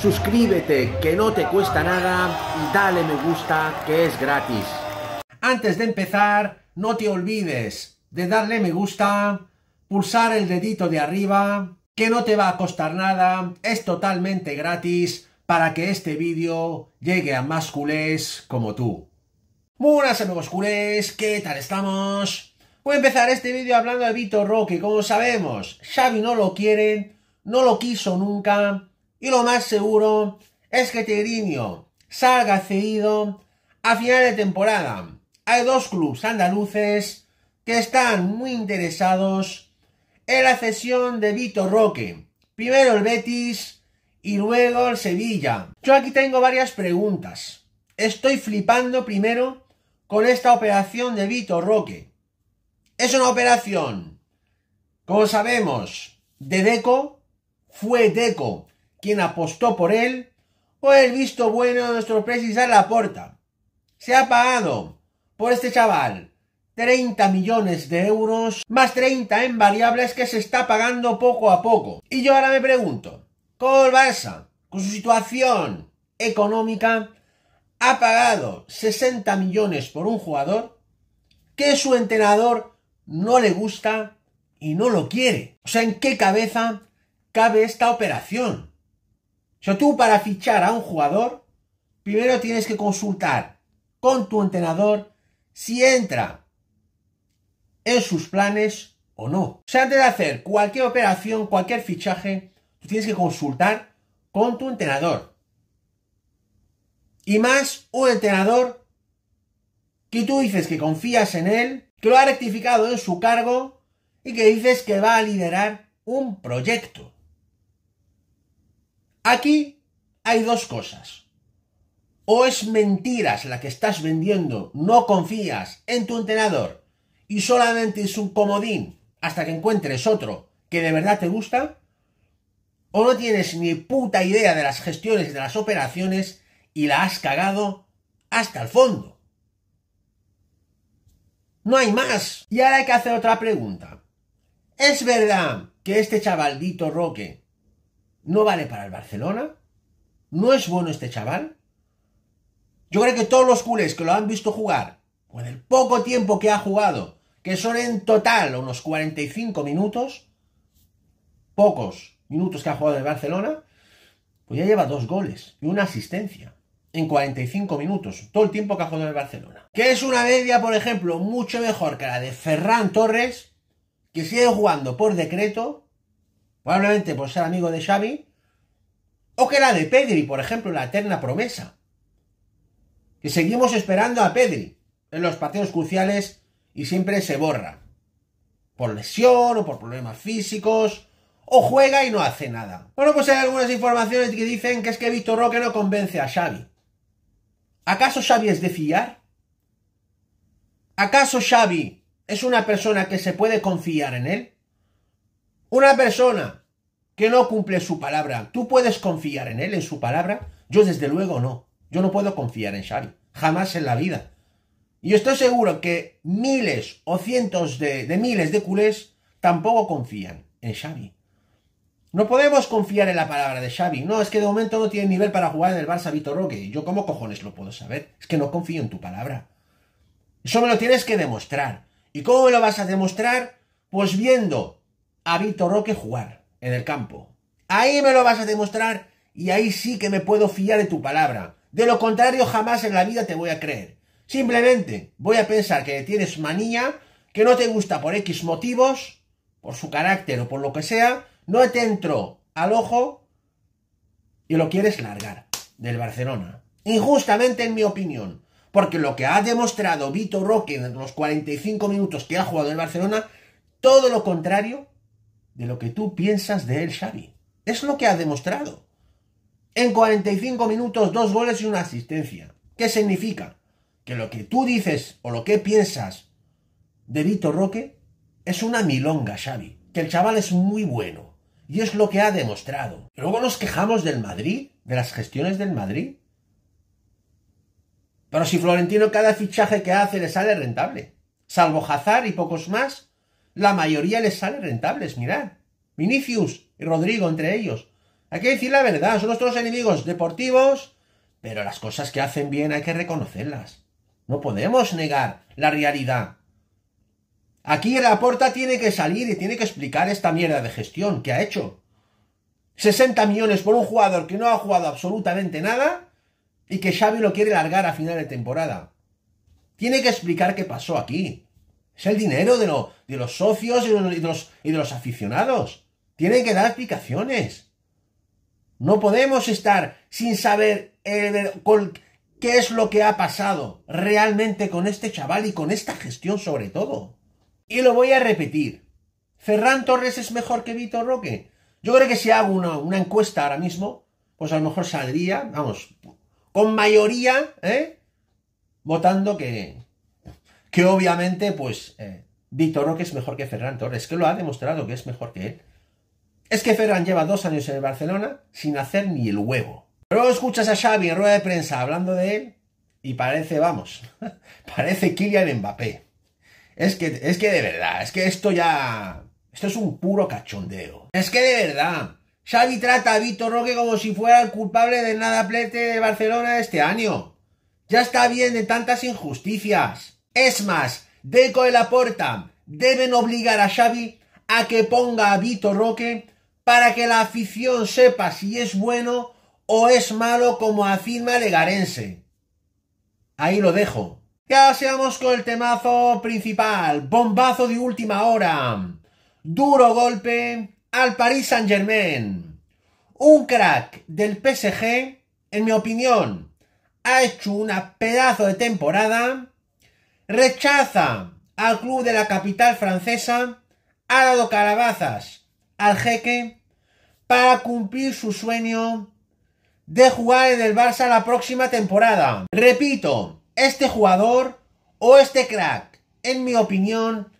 suscríbete que no te cuesta nada y dale me gusta que es gratis. Antes de empezar, no te olvides de darle me gusta, pulsar el dedito de arriba, que no te va a costar nada, es totalmente gratis para que este vídeo llegue a más culés como tú. Buenas amigos culés, ¿qué tal estamos? Voy a empezar este vídeo hablando de Vito Roque, como sabemos, Xavi no lo quiere, no lo quiso nunca, y lo más seguro es que Tigriño salga cedido a final de temporada. Hay dos clubes andaluces que están muy interesados en la cesión de Vitor Roque. Primero el Betis y luego el Sevilla. Yo aquí tengo varias preguntas. Estoy flipando primero con esta operación de Vitor Roque. Es una operación, como sabemos, de Deco. Fue Deco quien apostó por él, o el visto bueno de nuestro a la puerta. Se ha pagado por este chaval 30 millones de euros, más 30 en variables que se está pagando poco a poco. Y yo ahora me pregunto, ¿cómo el Barça, con su situación económica, ha pagado 60 millones por un jugador que su entrenador no le gusta y no lo quiere. O sea, ¿en qué cabeza cabe esta operación? sea, tú para fichar a un jugador, primero tienes que consultar con tu entrenador si entra en sus planes o no. O sea, antes de hacer cualquier operación, cualquier fichaje, tú tienes que consultar con tu entrenador. Y más un entrenador que tú dices que confías en él, que lo ha rectificado en su cargo y que dices que va a liderar un proyecto. Aquí hay dos cosas. O es mentiras la que estás vendiendo, no confías en tu entrenador y solamente es un comodín hasta que encuentres otro que de verdad te gusta, o no tienes ni puta idea de las gestiones y de las operaciones y la has cagado hasta el fondo. No hay más. Y ahora hay que hacer otra pregunta. ¿Es verdad que este chavaldito Roque no vale para el Barcelona, no es bueno este chaval. Yo creo que todos los culés que lo han visto jugar, con el poco tiempo que ha jugado, que son en total unos 45 minutos, pocos minutos que ha jugado el Barcelona, pues ya lleva dos goles y una asistencia en 45 minutos, todo el tiempo que ha jugado el Barcelona. Que es una media, por ejemplo, mucho mejor que la de Ferran Torres, que sigue jugando por decreto probablemente por ser amigo de Xavi, o que la de Pedri, por ejemplo, la eterna promesa. Que seguimos esperando a Pedri en los partidos cruciales y siempre se borra. Por lesión o por problemas físicos, o juega y no hace nada. Bueno, pues hay algunas informaciones que dicen que es que Víctor Roque no convence a Xavi. ¿Acaso Xavi es de fiar? ¿Acaso Xavi es una persona que se puede confiar en él? Una persona que no cumple su palabra, ¿tú puedes confiar en él, en su palabra? Yo desde luego no. Yo no puedo confiar en Xavi. Jamás en la vida. Y estoy seguro que miles o cientos de, miles de culés tampoco confían en Xavi. No podemos confiar en la palabra de Xavi. No, es que de momento no tiene nivel para jugar en el Barça Vitor Roque. Yo cómo cojones lo puedo saber. Es que no confío en tu palabra. Eso me lo tienes que demostrar. ¿Y cómo me lo vas a demostrar? Pues viendo a Vitor Roque jugar en el campo. Ahí me lo vas a demostrar y ahí sí que me puedo fiar de tu palabra. De lo contrario, jamás en la vida te voy a creer. Simplemente voy a pensar que tienes manía, que no te gusta por X motivos, por su carácter o por lo que sea, no te entró al ojo y lo quieres largar del Barcelona. Injustamente, en mi opinión. Porque lo que ha demostrado Vito Roque en los 45 minutos que ha jugado el Barcelona, todo lo contrario de lo que tú piensas de él, Xavi. Es lo que ha demostrado. En 45 minutos, dos goles y una asistencia. ¿Qué significa? Que lo que tú dices o lo que piensas de Vito Roque es una milonga, Xavi. Que el chaval es muy bueno. Y es lo que ha demostrado. Luego nos quejamos del Madrid, de las gestiones del Madrid. Pero si Florentino cada fichaje que hace le sale rentable. Salvo Hazard y pocos más, la mayoría les sale rentables, mirad. Vinicius y Rodrigo entre ellos. Hay que decir la verdad, son nuestros enemigos deportivos, pero las cosas que hacen bien hay que reconocerlas. No podemos negar la realidad. Aquí la aporta tiene que salir y tiene que explicar esta mierda de gestión que ha hecho. 60 millones por un jugador que no ha jugado absolutamente nada y que Xavi lo quiere largar a final de temporada. Tiene que explicar qué pasó aquí. Es el dinero de, de los socios y de los, y, de los, aficionados. Tienen que dar explicaciones. No podemos estar sin saber eh, qué es lo que ha pasado realmente con este chaval y con esta gestión sobre todo. Y lo voy a repetir. ¿Ferran Torres es mejor que Vitor Roque? Yo creo que si hago una, una encuesta ahora mismo, pues a lo mejor saldría, vamos, con mayoría, ¿eh? Votando que, que obviamente, pues, eh, Víctor Roque es mejor que Ferran Torres, que lo ha demostrado que es mejor que él. Es que Ferran lleva dos años en el Barcelona sin hacer ni el huevo. Pero luego escuchas a Xavi en rueda de prensa hablando de él y parece, vamos, parece Kylian Mbappé. Es que, es que de verdad, es que esto ya... Esto es un puro cachondeo. Es que de verdad, Xavi trata a Víctor Roque como si fuera el culpable del nada plete de Barcelona este año. Ya está bien de tantas injusticias. Es más, Deco la Puerta deben obligar a Xavi a que ponga a Vito Roque para que la afición sepa si es bueno o es malo como afirma Legarense. Ahí lo dejo. Ya seamos con el temazo principal, bombazo de última hora. Duro golpe al Paris Saint-Germain. Un crack del PSG, en mi opinión, ha hecho una pedazo de temporada rechaza al club de la capital francesa, ha dado calabazas al jeque para cumplir su sueño de jugar en el Barça la próxima temporada. Repito, este jugador o este crack, en mi opinión,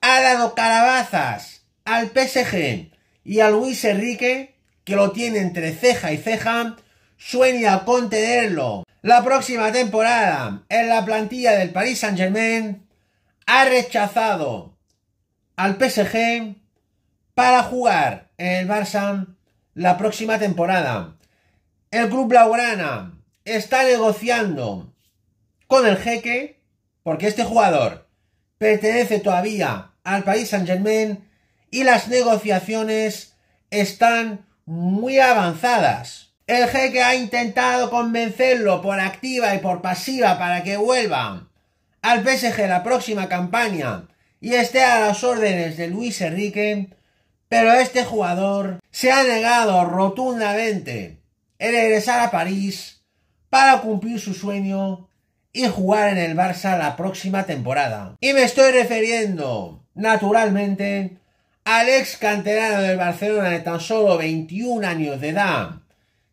ha dado calabazas al PSG y a Luis Enrique, que lo tiene entre ceja y ceja, sueña con tenerlo la próxima temporada en la plantilla del Paris Saint-Germain, ha rechazado al PSG para jugar en el Barça la próxima temporada. El club blaugrana está negociando con el jeque porque este jugador pertenece todavía al Paris Saint-Germain y las negociaciones están muy avanzadas. El jeque ha intentado convencerlo por activa y por pasiva para que vuelva al PSG la próxima campaña y esté a las órdenes de Luis Enrique, pero este jugador se ha negado rotundamente el regresar a París para cumplir su sueño y jugar en el Barça la próxima temporada. Y me estoy refiriendo, naturalmente, al ex canterano del Barcelona de tan solo 21 años de edad,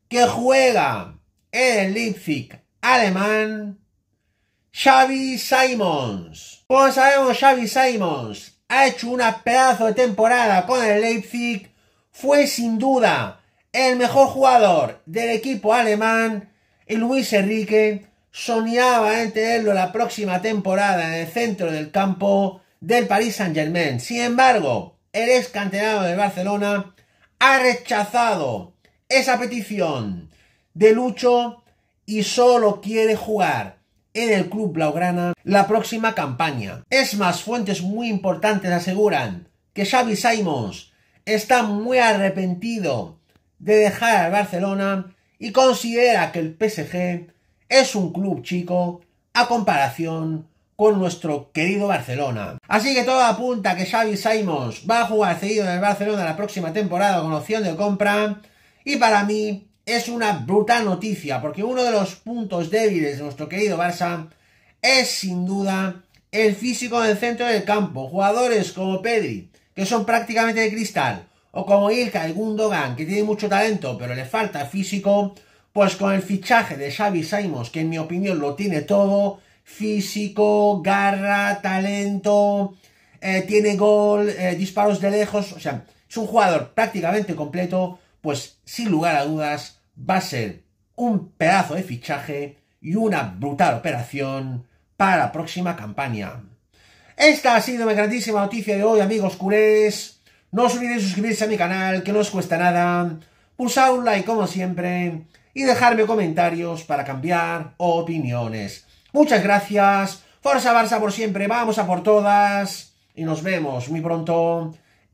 que juega en el Leipzig alemán, Xavi Simons. Como sabemos, Xavi Simons ha hecho una pedazo de temporada con el Leipzig. Fue sin duda el mejor jugador del equipo alemán y Luis Enrique soñaba en tenerlo la próxima temporada en el centro del campo del Paris Saint Germain. Sin embargo, el ex canterano de Barcelona ha rechazado esa petición de Lucho y solo quiere jugar en el club blaugrana la próxima campaña. Es más, fuentes muy importantes aseguran que Xavi Simons está muy arrepentido de dejar al Barcelona y considera que el PSG es un club chico a comparación con nuestro querido Barcelona. Así que todo apunta que Xavi Simons va a jugar seguido en el Barcelona la próxima temporada con opción de compra y para mí es una brutal noticia, porque uno de los puntos débiles de nuestro querido Barça es sin duda el físico en el centro del campo. Jugadores como Pedri, que son prácticamente de cristal, o como Ilka y Gundogan, que tiene mucho talento, pero le falta físico, pues con el fichaje de Xavi Simons, que en mi opinión lo tiene todo, físico, garra, talento, eh, tiene gol, eh, disparos de lejos, o sea, es un jugador prácticamente completo, pues sin lugar a dudas va a ser un pedazo de fichaje y una brutal operación para la próxima campaña. Esta ha sido mi grandísima noticia de hoy, amigos culés. No os olvidéis suscribirse a mi canal, que no os cuesta nada. Pulsar un like como siempre y dejarme comentarios para cambiar opiniones. Muchas gracias. Forza Barça por siempre. Vamos a por todas. Y nos vemos muy pronto